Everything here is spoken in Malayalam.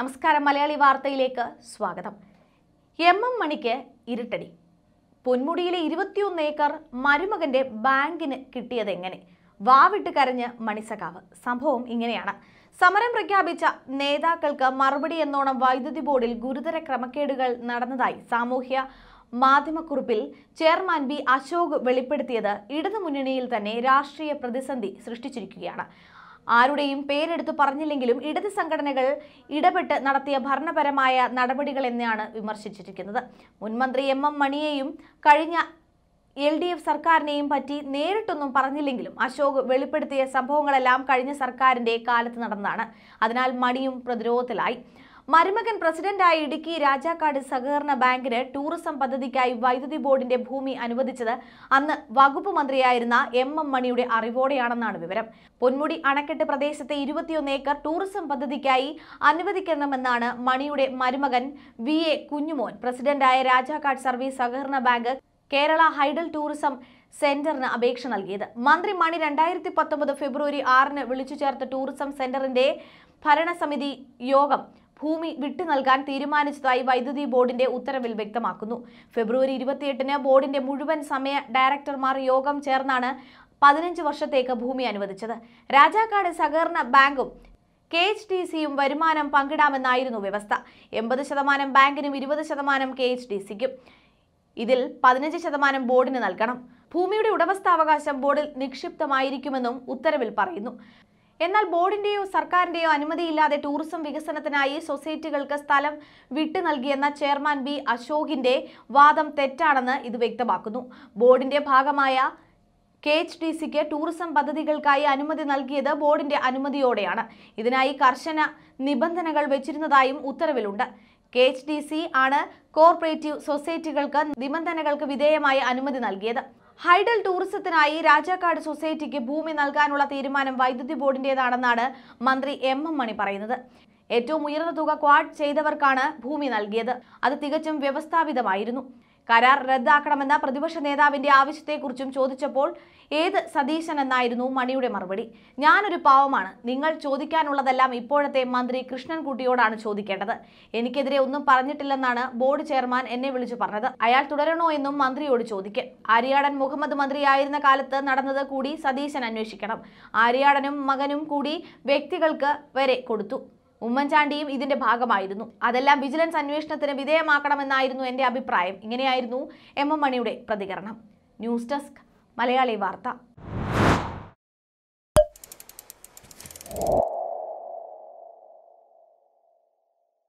നമസ്കാരം മലയാളി വാർത്തയിലേക്ക് സ്വാഗതം എം എം മണിക്ക് ഇരുട്ടടി പൊന്മുടിയിലെ ഇരുപത്തിയൊന്ന് ഏക്കർ മരുമകന്റെ ബാങ്കിന് കിട്ടിയതെങ്ങനെ വാവിട്ട് കരഞ്ഞ് മണിസഖാവ് സംഭവം ഇങ്ങനെയാണ് സമരം പ്രഖ്യാപിച്ച നേതാക്കൾക്ക് മറുപടി എന്നോണം വൈദ്യുതി ബോർഡിൽ ഗുരുതര ക്രമക്കേടുകൾ നടന്നതായി സാമൂഹ്യ മാധ്യമക്കുറിപ്പിൽ ചെയർമാൻ ബി അശോക് വെളിപ്പെടുത്തിയത് ഇടതു മുന്നണിയിൽ തന്നെ രാഷ്ട്രീയ പ്രതിസന്ധി സൃഷ്ടിച്ചിരിക്കുകയാണ് ആരുടെയും പേരെടുത്തു പറഞ്ഞില്ലെങ്കിലും ഇടത് സംഘടനകൾ ഇടപെട്ട് നടത്തിയ ഭരണപരമായ നടപടികൾ എന്നാണ് വിമർശിച്ചിരിക്കുന്നത് മുൻമന്ത്രി എം എം മണിയെയും കഴിഞ്ഞ എൽ ഡി എഫ് സർക്കാരിനെയും പറ്റി നേരിട്ടൊന്നും പറഞ്ഞില്ലെങ്കിലും അശോക് വെളിപ്പെടുത്തിയ സംഭവങ്ങളെല്ലാം കഴിഞ്ഞ സർക്കാരിന്റെ കാലത്ത് നടന്നതാണ് അതിനാൽ മണിയും പ്രതിരോധത്തിലായി മരുമകൻ പ്രസിഡന്റായ ഇടുക്കി രാജാക്കാട് സഹകരണ ബാങ്കിന് ടൂറിസം പദ്ധതിക്കായി വൈദ്യുതി ബോർഡിന്റെ ഭൂമി അനുവദിച്ചത് അന്ന് വകുപ്പ് മന്ത്രിയായിരുന്ന എം എം മണിയുടെ അറിവോടെയാണെന്നാണ് വിവരം പൊന്മുടി അണക്കെട്ട് പ്രദേശത്തെ ഇരുപത്തിയൊന്ന് ഏക്കർ ടൂറിസം പദ്ധതിക്കായി അനുവദിക്കണമെന്നാണ് മണിയുടെ മരുമകൻ വി എ കുഞ്ഞുമോൻ പ്രസിഡന്റായ രാജാക്കാട് സർവീസ് സഹകരണ ബാങ്ക് കേരള ഹൈഡൽ ടൂറിസം സെന്ററിന് അപേക്ഷ നൽകിയത് മന്ത്രി മണി രണ്ടായിരത്തി പത്തൊമ്പത് ഫെബ്രുവരി ആറിന് വിളിച്ചു ചേർത്ത ടൂറിസം സെന്ററിന്റെ ഭരണസമിതി യോഗം ഭൂമി വിട്ടു നൽകാൻ തീരുമാനിച്ചതായി വൈദ്യുതി ബോർഡിന്റെ ഉത്തരവിൽ വ്യക്തമാക്കുന്നു ഫെബ്രുവരി ഇരുപത്തിയെട്ടിന് ബോർഡിന്റെ മുഴുവൻ സമയ ഡയറക്ടർമാർ യോഗം ചേർന്നാണ് പതിനഞ്ച് വർഷത്തേക്ക് ഭൂമി അനുവദിച്ചത് രാജാക്കാട് സഹകരണ ബാങ്കും കെ എച്ച് ഡി സിയും വരുമാനം പങ്കിടാമെന്നായിരുന്നു വ്യവസ്ഥ എൺപത് ശതമാനം ബാങ്കിനും ഇരുപത് ശതമാനം കെ എച്ച് ഡി സിക്കും ഇതിൽ പതിനഞ്ച് ശതമാനം ബോർഡിന് നൽകണം ഭൂമിയുടെ ഉടമസ്ഥാവകാശം ബോർഡിൽ നിക്ഷിപ്തമായിരിക്കുമെന്നും ഉത്തരവിൽ പറയുന്നു എന്നാൽ ബോർഡിന്റെയോ സർക്കാരിന്റെയോ അനുമതിയില്ലാതെ ടൂറിസം വികസനത്തിനായി സൊസൈറ്റികൾക്ക് സ്ഥലം വിട്ടു നൽകിയെന്ന ചെയർമാൻ ബി അശോകിന്റെ വാദം തെറ്റാണെന്ന് ഇത് വ്യക്തമാക്കുന്നു ബോർഡിന്റെ ഭാഗമായ കെ എച്ച് ഡി സിക്ക് ടൂറിസം പദ്ധതികൾക്കായി അനുമതി നൽകിയത് ബോർഡിന്റെ അനുമതിയോടെയാണ് ഇതിനായി കർശന നിബന്ധനകൾ വെച്ചിരുന്നതായും ഉത്തരവിലുണ്ട് കെ എച്ച് സി ആണ് കോർപ്പറേറ്റീവ് സൊസൈറ്റികൾക്ക് നിബന്ധനകൾക്ക് വിധേയമായി അനുമതി നൽകിയത് ഹൈഡൽ ടൂറിസത്തിനായി രാജാക്കാട് സൊസൈറ്റിക്ക് ഭൂമി നൽകാനുള്ള തീരുമാനം വൈദ്യുതി ബോർഡിന്റേതാണെന്നാണ് മന്ത്രി എം എം മണി പറയുന്നത് ഏറ്റവും ഉയർന്ന തുക ക്വാഡ് ചെയ്തവർക്കാണ് ഭൂമി നൽകിയത് അത് തികച്ചും വ്യവസ്ഥാപിതമായിരുന്നു കരാർ റദ്ദാക്കണമെന്ന പ്രതിപക്ഷ നേതാവിന്റെ ആവശ്യത്തെക്കുറിച്ചും ചോദിച്ചപ്പോൾ ഏത് സതീശൻ എന്നായിരുന്നു മണിയുടെ മറുപടി ഞാനൊരു പാവമാണ് നിങ്ങൾ ചോദിക്കാനുള്ളതെല്ലാം ഇപ്പോഴത്തെ മന്ത്രി കൃഷ്ണൻകുട്ടിയോടാണ് ചോദിക്കേണ്ടത് എനിക്കെതിരെ ഒന്നും പറഞ്ഞിട്ടില്ലെന്നാണ് ബോർഡ് ചെയർമാൻ എന്നെ വിളിച്ചു പറഞ്ഞത് അയാൾ തുടരണോ എന്നും മന്ത്രിയോട് ചോദിക്കും ആര്യാടൻ മുഹമ്മദ് മന്ത്രിയായിരുന്ന കാലത്ത് നടന്നത് കൂടി സതീശൻ അന്വേഷിക്കണം ആര്യാടനും മകനും കൂടി വ്യക്തികൾക്ക് വരെ കൊടുത്തു ഉമ്മൻചാണ്ടിയും ഇതിന്റെ ഭാഗമായിരുന്നു അതെല്ലാം വിജിലൻസ് അന്വേഷണത്തിന് വിധേയമാക്കണമെന്നായിരുന്നു എൻ്റെ അഭിപ്രായം ഇങ്ങനെയായിരുന്നു എം എം മണിയുടെ പ്രതികരണം ന്യൂസ് ഡെസ്ക് മലയാളി വാർത്ത